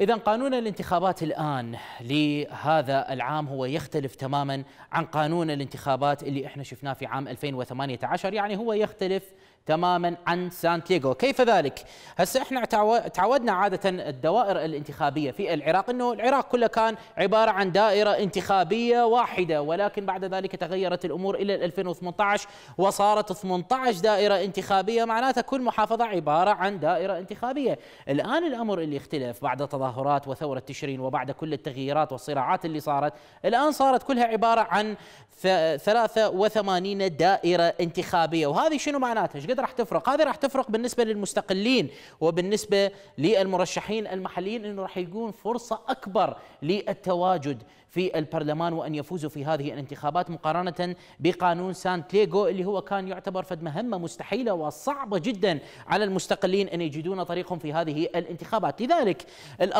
إذا قانون الانتخابات الآن لهذا العام هو يختلف تماما عن قانون الانتخابات اللي احنا شفناه في عام 2018 يعني هو يختلف تماما عن سانتياغو كيف ذلك هسه احنا تعودنا عاده الدوائر الانتخابيه في العراق انه العراق كله كان عباره عن دائره انتخابيه واحده ولكن بعد ذلك تغيرت الامور الى 2018 وصارت 18 دائره انتخابيه معناتها كل محافظه عباره عن دائره انتخابيه الان الامر اللي اختلف بعد تظاهر التظاهرات وثورة تشرين وبعد كل التغييرات والصراعات اللي صارت الآن صارت كلها عبارة عن 83 دائرة انتخابية وهذه شنو معناتها ايش قد راح تفرق هذه راح تفرق بالنسبة للمستقلين وبالنسبة للمرشحين المحليين أنه راح يكون فرصة أكبر للتواجد في البرلمان وأن يفوزوا في هذه الانتخابات مقارنة بقانون سانتياغو اللي هو كان يعتبر فد مهمة مستحيلة وصعبة جدا على المستقلين أن يجدون طريقهم في هذه الانتخابات لذلك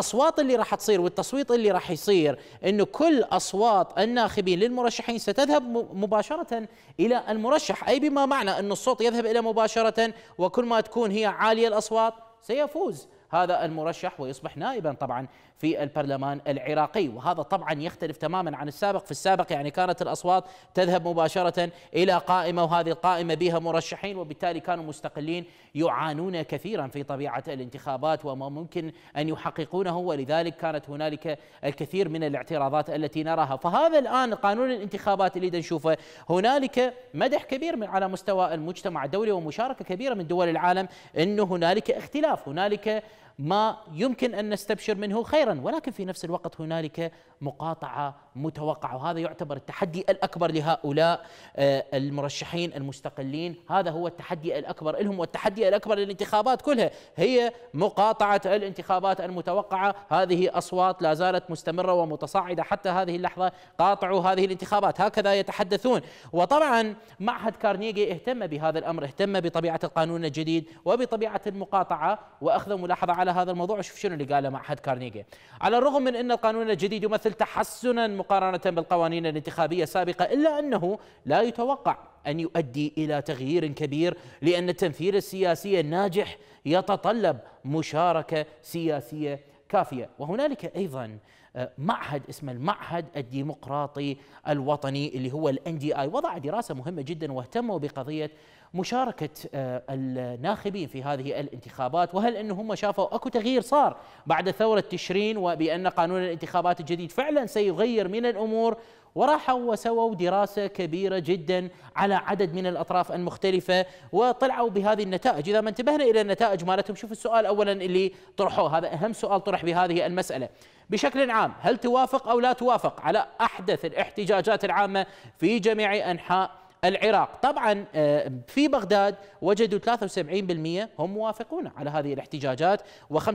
الاصوات اللي راح تصير والتصويت اللي راح يصير انه كل اصوات الناخبين للمرشحين ستذهب مباشره الى المرشح اي بما معنى انه الصوت يذهب الى مباشره وكل ما تكون هي عاليه الاصوات سيفوز هذا المرشح ويصبح نائبا طبعا في البرلمان العراقي وهذا طبعا يختلف تماما عن السابق في السابق يعني كانت الأصوات تذهب مباشرة إلى قائمة وهذه القائمة بها مرشحين وبالتالي كانوا مستقلين يعانون كثيرا في طبيعة الانتخابات وما ممكن أن يحققونه ولذلك كانت هنالك الكثير من الاعتراضات التي نراها فهذا الآن قانون الانتخابات اللي نشوفه هنالك مدح كبير من على مستوى المجتمع الدولي ومشاركة كبيرة من دول العالم أنه هنالك اختلاف هنالك ما يمكن ان نستبشر منه خيرا ولكن في نفس الوقت هنالك مقاطعه متوقعه وهذا يعتبر التحدي الاكبر لهؤلاء آه، المرشحين المستقلين هذا هو التحدي الاكبر لهم والتحدي الاكبر للانتخابات كلها هي مقاطعه الانتخابات المتوقعه هذه اصوات لا زالت مستمره ومتصاعده حتى هذه اللحظه قاطعوا هذه الانتخابات هكذا يتحدثون وطبعا معهد كارنيجي اهتم بهذا الامر اهتم بطبيعه القانون الجديد وبطبيعه المقاطعه واخذ ملاحظه على على هذا الموضوع وشوف شنو اللي قاله معهد كارنيجي على الرغم من أن القانون الجديد يمثل تحسنا مقارنة بالقوانين الانتخابية السابقة إلا أنه لا يتوقع أن يؤدي إلى تغيير كبير لأن التمثيل السياسي الناجح يتطلب مشاركة سياسية كافية وهنالك أيضا آه، معهد اسمه المعهد الديمقراطي الوطني اللي هو الان دي اي وضع دراسه مهمه جدا واهتموا بقضيه مشاركه آه، الناخبين في هذه الانتخابات وهل انه هم شافوا اكو تغيير صار بعد ثوره تشرين وبان قانون الانتخابات الجديد فعلا سيغير من الامور وراحوا وسووا دراسة كبيرة جدا على عدد من الأطراف المختلفة وطلعوا بهذه النتائج إذا ما انتبهنا إلى النتائج مالتهم شوف السؤال أولا اللي طرحوه هذا أهم سؤال طرح بهذه المسألة بشكل عام هل توافق أو لا توافق على أحدث الاحتجاجات العامة في جميع أنحاء العراق طبعا آه، في بغداد وجدوا 73% هم موافقون على هذه الاحتجاجات و25%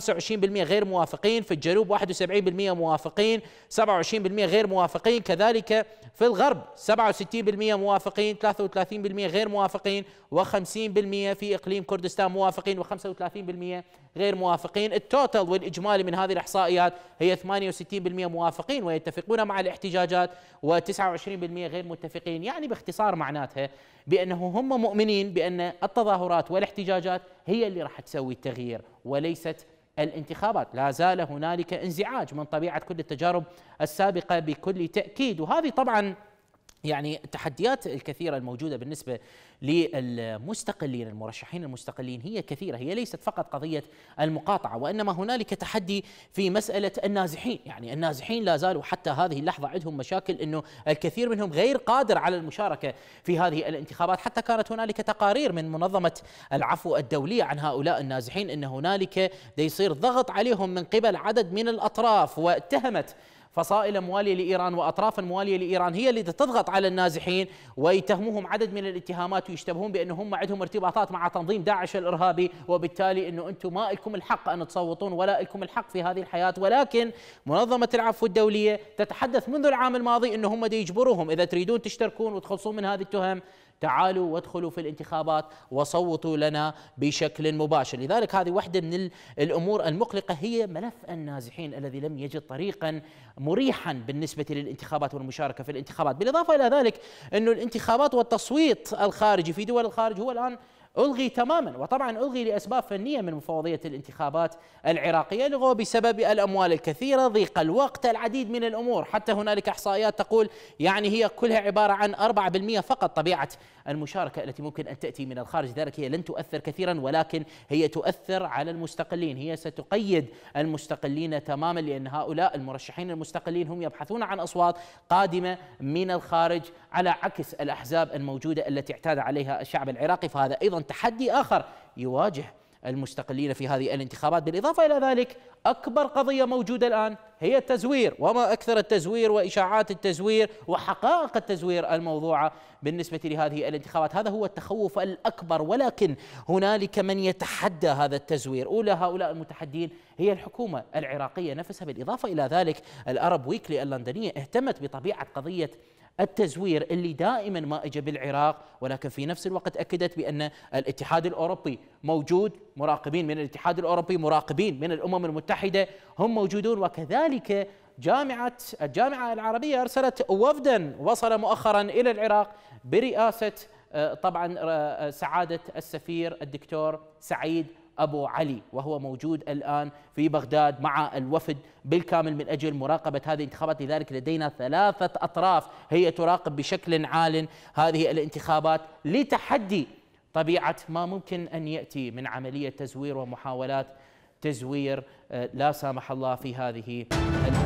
غير موافقين في الجنوب 71% موافقين 27% غير موافقين كذلك في الغرب 67% موافقين 33% غير موافقين و50% في إقليم كردستان موافقين و35% غير موافقين التوتال والإجمالي من هذه الإحصائيات هي 68% موافقين ويتفقون مع الاحتجاجات و29% غير متفقين يعني باختصار معناتها بأنه هم مؤمنين بأن التظاهرات والاحتجاجات هي اللي راح تسوي التغيير وليست الانتخابات لا زال هنالك انزعاج من طبيعة كل التجارب السابقة بكل تأكيد وهذه طبعاً يعني التحديات الكثيرة الموجودة بالنسبة للمستقلين المرشحين المستقلين هي كثيرة هي ليست فقط قضية المقاطعة وإنما هنالك تحدي في مسألة النازحين يعني النازحين لا زالوا حتى هذه اللحظة عندهم مشاكل أنه الكثير منهم غير قادر على المشاركة في هذه الانتخابات حتى كانت هنالك تقارير من منظمة العفو الدولية عن هؤلاء النازحين أن هنالك يصير ضغط عليهم من قبل عدد من الأطراف واتهمت فصائل موالية لإيران وأطراف موالية لإيران هي اللي تضغط على النازحين ويتهموهم عدد من الاتهامات ويشتبهون بأنهم عندهم ارتباطات مع تنظيم داعش الإرهابي وبالتالي أنه أنتم ما لكم الحق أن تصوتون ولا لكم الحق في هذه الحياة ولكن منظمة العفو الدولية تتحدث منذ العام الماضي أنهم يجبروهم إذا تريدون تشتركون وتخلصون من هذه التهم تعالوا وادخلوا في الانتخابات وصوتوا لنا بشكل مباشر لذلك هذه واحدة من الأمور المقلقة هي ملف النازحين الذي لم يجد طريقا مريحا بالنسبة للانتخابات والمشاركة في الانتخابات بالإضافة إلى ذلك أن الانتخابات والتصويت الخارجي في دول الخارج هو الآن ألغي تماما وطبعا ألغي لأسباب فنية من مفوضية الانتخابات العراقية لغوا بسبب الأموال الكثيرة ضيق الوقت العديد من الأمور حتى هنالك إحصائيات تقول يعني هي كلها عبارة عن 4% فقط طبيعة المشاركة التي ممكن أن تأتي من الخارج ذلك هي لن تؤثر كثيرا ولكن هي تؤثر على المستقلين هي ستقيد المستقلين تماما لأن هؤلاء المرشحين المستقلين هم يبحثون عن أصوات قادمة من الخارج على عكس الأحزاب الموجودة التي اعتاد عليها الشعب العراقي فهذا أيضا تحدي اخر يواجه المستقلين في هذه الانتخابات بالإضافة إلى ذلك أكبر قضية موجودة الآن هي التزوير وما أكثر التزوير وإشاعات التزوير وحقائق التزوير الموضوعة بالنسبة لهذه الانتخابات هذا هو التخوف الأكبر ولكن هنالك من يتحدى هذا التزوير أولى هؤلاء المتحدين هي الحكومة العراقية نفسها بالإضافة إلى ذلك الأرب ويكلي اللندنية اهتمت بطبيعة قضية التزوير اللي دائما ما اجى بالعراق ولكن في نفس الوقت اكدت بان الاتحاد الاوروبي موجود مراقبين من الاتحاد الاوروبي مراقبين من الامم المتحده هم موجودون وكذلك جامعة الجامعة العربية أرسلت وفدا وصل مؤخرا إلى العراق برئاسة آه، طبعا آه، آه، سعادة السفير الدكتور سعيد أبو علي وهو موجود الآن في بغداد مع الوفد بالكامل من أجل مراقبة هذه الانتخابات لذلك لدينا ثلاثة أطراف هي تراقب بشكل عال هذه الانتخابات لتحدي طبيعة ما ممكن أن يأتي من عملية تزوير ومحاولات تزوير آه، لا سامح الله في هذه الانتخابات